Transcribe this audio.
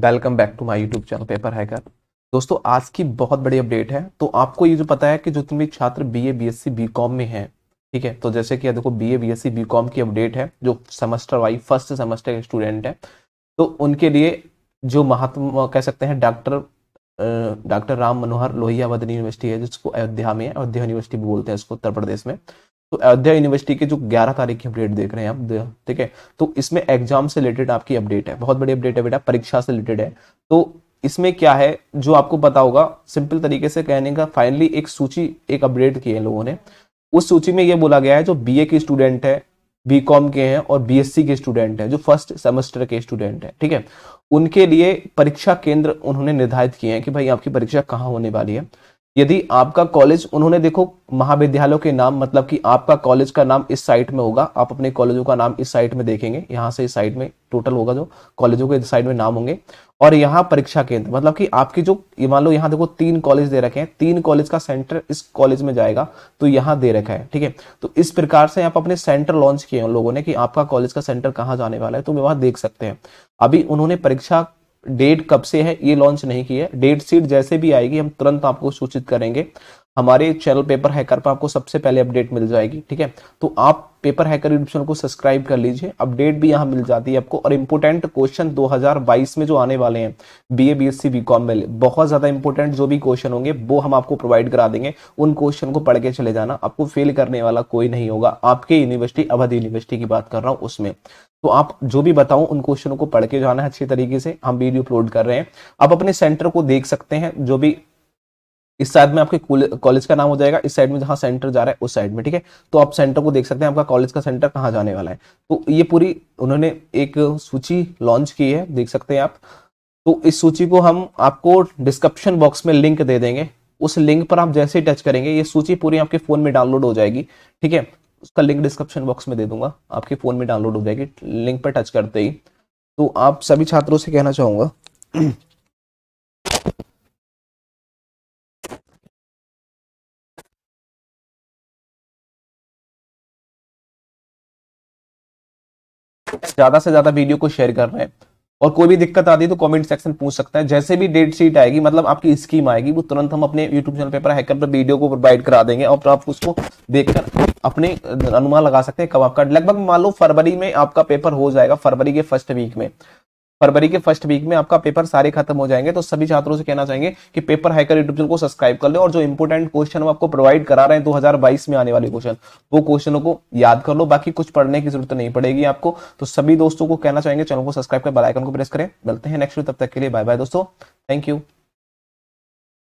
welcome back to my YouTube channel Paper Hacker दोस्तों आज की बहुत बड़ी अपडेट है तो आपको ये जो पता है कि जो तुम्हें छात्र B A B S C B com में है ठीक है तो जैसे कि देखो B A B S C B com की अपडेट है जो सेमेस्टर वाई फर्स्ट सेमेस्टर के स्टूडेंट है तो उनके लिए जो महात्मा कह सकते हैं डॉक्टर डॉक्टर राम मनोहर लोहिया वदनी यूनिवर्सिटी है जिसको अयोध्या में अयोध्या यूनिवर्सिटी भी बोलते हैं इसको उत्तर प्रदेश में तो अयोध्या यूनिवर्सिटी के जो 11 तारीख की अपडेट देख रहे हैं आप ठीक है तो इसमें एग्जाम से रिलेटेड आपकी अपडेट है बहुत बड़ी अपडेट है बेटा परीक्षा से रिलेटेड है तो इसमें क्या है जो आपको पता होगा सिंपल तरीके से कहने का फाइनली एक सूची एक अपडेट की है लोगों ने उस सूची में यह बोला गया है जो बी के स्टूडेंट है बी के हैं और बी के स्टूडेंट हैं जो फर्स्ट सेमेस्टर के स्टूडेंट हैं ठीक है उनके लिए परीक्षा केंद्र उन्होंने निर्धारित किए हैं कि भाई आपकी परीक्षा कहाँ होने वाली है यदि आपका कॉलेज उन्होंने देखो महाविद्यालयों के नाम मतलब कि आपका कॉलेज का नाम इस साइट में होगा आप अपने कॉलेजों का नाम इस साइट में देखेंगे यहाँ से इस साइट में टोटल होगा जो कॉलेजों के साइड में नाम होंगे और यहाँ परीक्षा केंद्र मतलब कि आपकी जो मान लो यहाँ देखो तीन कॉलेज दे रखे हैं तीन कॉलेज का सेंटर इस कॉलेज में जाएगा तो यहाँ दे रखा है ठीक है तो इस प्रकार से आप अपने सेंटर लॉन्च किए हैं लोगों ने कि आपका कॉलेज का सेंटर कहाँ जाने वाला है तो वहां देख सकते हैं अभी उन्होंने परीक्षा डेट कब से है ये लॉन्च नहीं किया है डेट सीट जैसे भी आएगी हम तुरंत आपको सूचित करेंगे हमारे चैनल पेपर हैकर पर आपको सबसे पहले अपडेट मिल जाएगी ठीक है तो आप पेपर हैकर यूट्यूब चैनल को सब्सक्राइब कर लीजिए अपडेट भी यहाँ मिल जाती है आपको और इम्पोर्टेंट क्वेश्चन 2022 में जो आने वाले हैं B A B S C B com में बहुत ज़्यादा इंपॉर्टेंट जो भी क्वेश्चन होंगे वो हम आपको प्रोवाइड करा देंगे उन क्वेश्चन को पढ़ के चले जाना आपको फेल करने वाला कोई नहीं होगा आपके यूनिवर्सिटी अवध यूनिवर्सिटी की बात कर रहा हूँ उसमें तो आप जो भी बताओ उन क्वेश्चनों को पढ़ के जाना है अच्छे तरीके से हम वीडियो अपलोड कर रहे हैं आप अपने सेंटर को देख सकते हैं जो भी इस साइड में आपके कॉलेज का नाम हो जाएगा इस साइड में जहां सेंटर जा रहा है उस साइड में ठीक है तो आप सेंटर को देख सकते हैं आपका कॉलेज का सेंटर कहाँ जाने वाला है तो ये पूरी उन्होंने एक सूची लॉन्च की है देख सकते हैं आप तो इस सूची को हम आपको डिस्क्रिप्शन बॉक्स में लिंक दे देंगे उस लिंक पर आप जैसे ही टच करेंगे ये सूची पूरी आपके फोन में डाउनलोड हो जाएगी ठीक है उसका लिंक डिस्क्रिप्शन बॉक्स में दे दूंगा आपके फोन में डाउनलोड हो जाएगी लिंक पर टच करते ही तो आप सभी छात्रों से कहना चाहूंगा ज्यादा से ज्यादा वीडियो को शेयर कर रहे हैं और कोई भी दिक्कत आती है तो कमेंट सेक्शन पूछ सकता है जैसे भी डेट शीट आएगी मतलब आपकी स्कीम आएगी वो तुरंत हम अपने यूट्यूब चैनल पेपर हैकर पर वीडियो को प्रोवाइड करा देंगे और आप उसको देखकर अपने अनुमान लगा सकते हैं कब आपका लगभग मान लो फरवरी में आपका पेपर हो जाएगा फरवरी के फर्स्ट वीक में फरवरी के फर्स्ट वीक में आपका पेपर सारे खत्म हो जाएंगे तो सभी छात्रों से कहना चाहेंगे कि पेपर हाइकर यूट्यूब चैनल को सब्सक्राइब कर लो और जो इंपोर्टेंट क्वेश्चन आपको प्रोवाइड करा रहे हैं 2022 में आने वाले क्वेश्चन वो क्वेश्चनों को याद कर लो बाकी कुछ पढ़ने की जरूरत नहीं पड़ेगी आपको तो सभी दोस्तों को कहना चाहेंगे चैनल को सब्सक्राइब कर बेलाइकन को प्रेस करें मिलते हैं नेक्स्ट तब तक के लिए बाय बाय दोस्तों थैंक यू